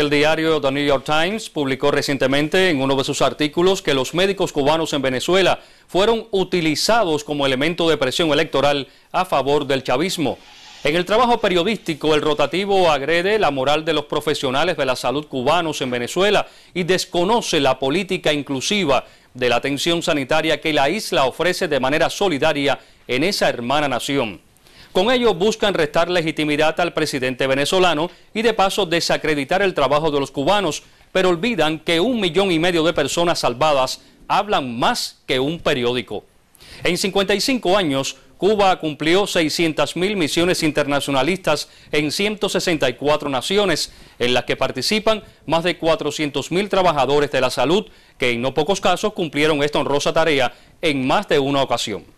el diario The New York Times publicó recientemente en uno de sus artículos que los médicos cubanos en Venezuela fueron utilizados como elemento de presión electoral a favor del chavismo. En el trabajo periodístico, el rotativo agrede la moral de los profesionales de la salud cubanos en Venezuela y desconoce la política inclusiva de la atención sanitaria que la isla ofrece de manera solidaria en esa hermana nación. Con ello buscan restar legitimidad al presidente venezolano y de paso desacreditar el trabajo de los cubanos, pero olvidan que un millón y medio de personas salvadas hablan más que un periódico. En 55 años, Cuba cumplió 600.000 misiones internacionalistas en 164 naciones, en las que participan más de 400.000 trabajadores de la salud, que en no pocos casos cumplieron esta honrosa tarea en más de una ocasión.